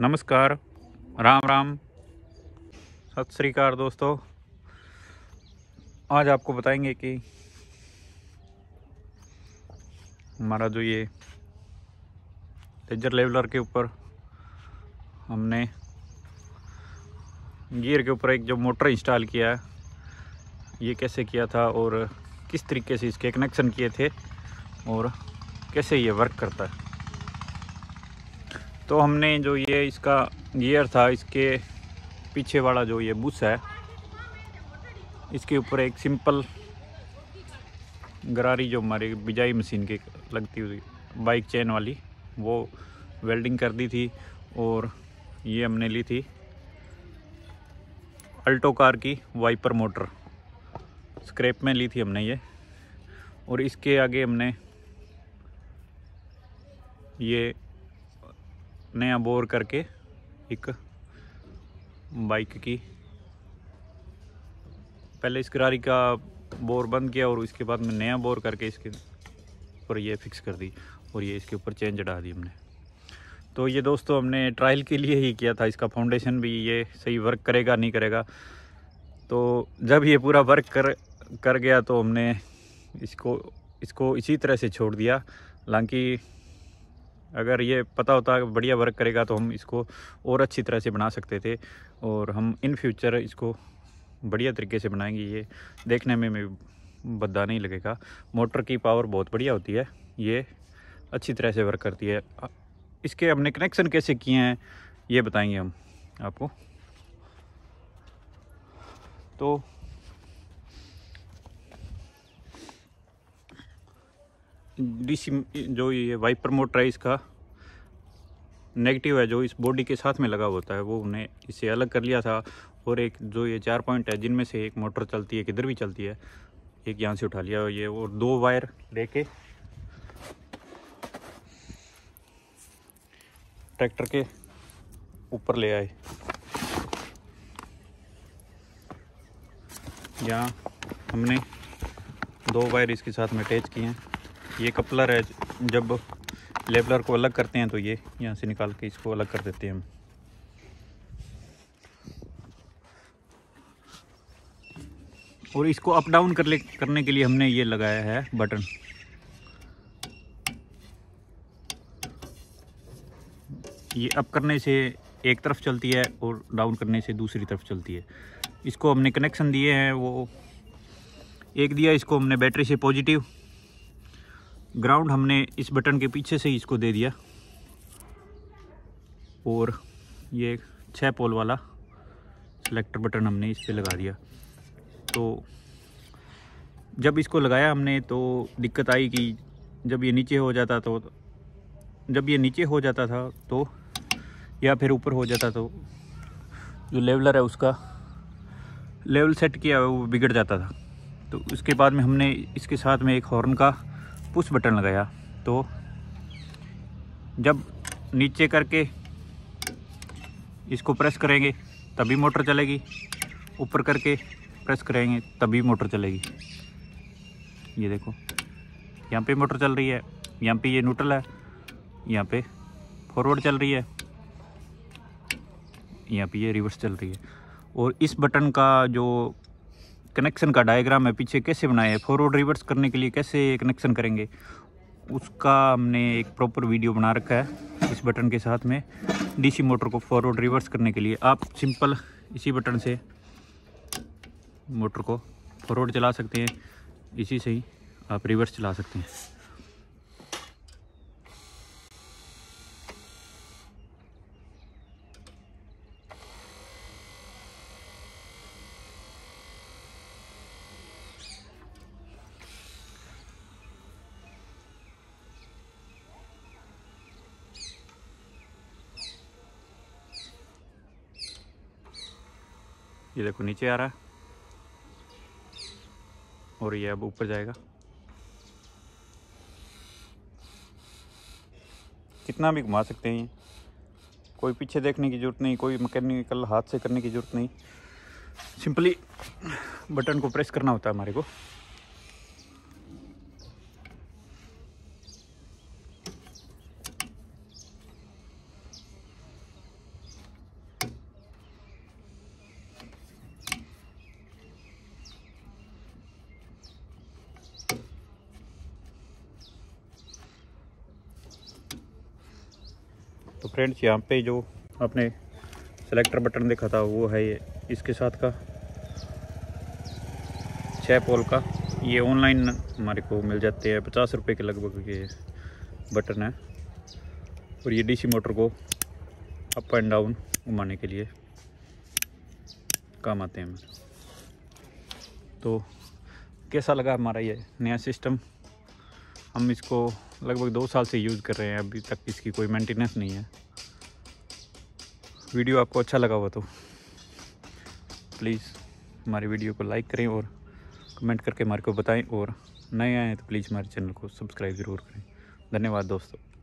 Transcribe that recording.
नमस्कार राम राम सत श्रीकार दोस्तों आज आपको बताएंगे कि हमारा जो ये लेजर लेवलर के ऊपर हमने गियर के ऊपर एक जो मोटर इंस्टॉल किया है ये कैसे किया था और किस तरीके से इसके कनेक्शन किए थे और कैसे ये वर्क करता है तो हमने जो ये इसका गियर था इसके पीछे वाला जो ये बुश है इसके ऊपर एक सिंपल गरारी जो हमारी बिजाई मशीन की लगती हुई बाइक चेन वाली वो वेल्डिंग कर दी थी और ये हमने ली थी अल्टो कार की वाइपर मोटर स्क्रैप में ली थी हमने ये और इसके आगे हमने ये नया बोर करके एक बाइक की पहले इस करारी का बोर बंद किया और उसके बाद में नया बोर करके इसके ऊपर ये फिक्स कर दी और ये इसके ऊपर चेन चढ़ा दी हमने तो ये दोस्तों हमने ट्रायल के लिए ही किया था इसका फाउंडेशन भी ये सही वर्क करेगा नहीं करेगा तो जब ये पूरा वर्क कर कर गया तो हमने इसको इसको इसी तरह से छोड़ दिया हालांकि अगर ये पता होता बढ़िया वर्क करेगा तो हम इसको और अच्छी तरह से बना सकते थे और हम इन फ्यूचर इसको बढ़िया तरीके से बनाएंगे ये देखने में, भी बद्दा नहीं लगेगा मोटर की पावर बहुत बढ़िया होती है ये अच्छी तरह से वर्क करती है इसके हमने कनेक्शन कैसे किए हैं ये बताएंगे हम आपको तो डीसी जो ये वाइपर मोटर है इसका नेगेटिव है जो इस बॉडी के साथ में लगा होता है वो उन्हें इसे अलग कर लिया था और एक जो ये चार पॉइंट है जिनमें से एक मोटर चलती है किधर भी चलती है एक यहाँ से उठा लिया ये और दो वायर लेके ट्रैक्टर के ऊपर ले आए यहाँ हमने दो वायर इसके साथ में अटैच किए हैं ये कपलर है जब लेबलर को अलग करते हैं तो ये यहाँ से निकाल के इसको अलग कर देते हैं हम और इसको अप डाउन कर ले करने के लिए हमने ये लगाया है बटन ये अप करने से एक तरफ चलती है और डाउन करने से दूसरी तरफ चलती है इसको हमने कनेक्शन दिए हैं वो एक दिया इसको हमने बैटरी से पॉजिटिव ग्राउंड हमने इस बटन के पीछे से ही इसको दे दिया और ये छः पोल वाला सिलेक्टर बटन हमने इस पर लगा दिया तो जब इसको लगाया हमने तो दिक्कत आई कि जब ये नीचे हो जाता तो जब ये नीचे हो जाता था तो या फिर ऊपर हो जाता तो जो लेवलर है उसका लेवल सेट किया वो बिगड़ जाता था तो उसके बाद में हमने इसके साथ में एक हॉर्न का पुश बटन लगाया तो जब नीचे करके इसको प्रेस करेंगे तभी मोटर चलेगी ऊपर करके प्रेस करेंगे तभी मोटर चलेगी ये देखो यहाँ पे मोटर चल रही है यहाँ पे ये न्यूट्रल है यहाँ पे फॉरवर्ड चल रही है यहाँ पे ये रिवर्स चल रही है और इस बटन का जो कनेक्शन का डायग्राम है पीछे कैसे बनाया है फॉरवर्ड रिवर्स करने के लिए कैसे कनेक्शन करेंगे उसका हमने एक प्रॉपर वीडियो बना रखा है इस बटन के साथ में डीसी मोटर को फॉरवर्ड रिवर्स करने के लिए आप सिंपल इसी बटन से मोटर को फॉरवर्ड चला सकते हैं इसी से ही आप रिवर्स चला सकते हैं ये देखो नीचे आ रहा है और ये अब ऊपर जाएगा कितना भी घुमा सकते हैं कोई पीछे देखने की ज़रूरत नहीं कोई मकैनिकल हाथ से करने की ज़रूरत नहीं सिंपली बटन को प्रेस करना होता है हमारे को तो फ्रेंड्स यहाँ पे जो आपने सेलेक्टर बटन देखा था वो है ये इसके साथ का छः पोल का ये ऑनलाइन हमारे को मिल जाते हैं पचास रुपये के लगभग ये बटन है और ये डीसी मोटर को अप एंड डाउन घुमाने के लिए काम आते हैं तो कैसा लगा हमारा ये नया सिस्टम हम इसको लगभग दो साल से यूज़ कर रहे हैं अभी तक इसकी कोई मेंटेनेंस नहीं है वीडियो आपको अच्छा लगा हुआ तो प्लीज़ हमारी वीडियो को लाइक करें और कमेंट करके हमारे को बताएं और नए आए हैं तो प्लीज़ हमारे चैनल को सब्सक्राइब ज़रूर करें धन्यवाद दोस्तों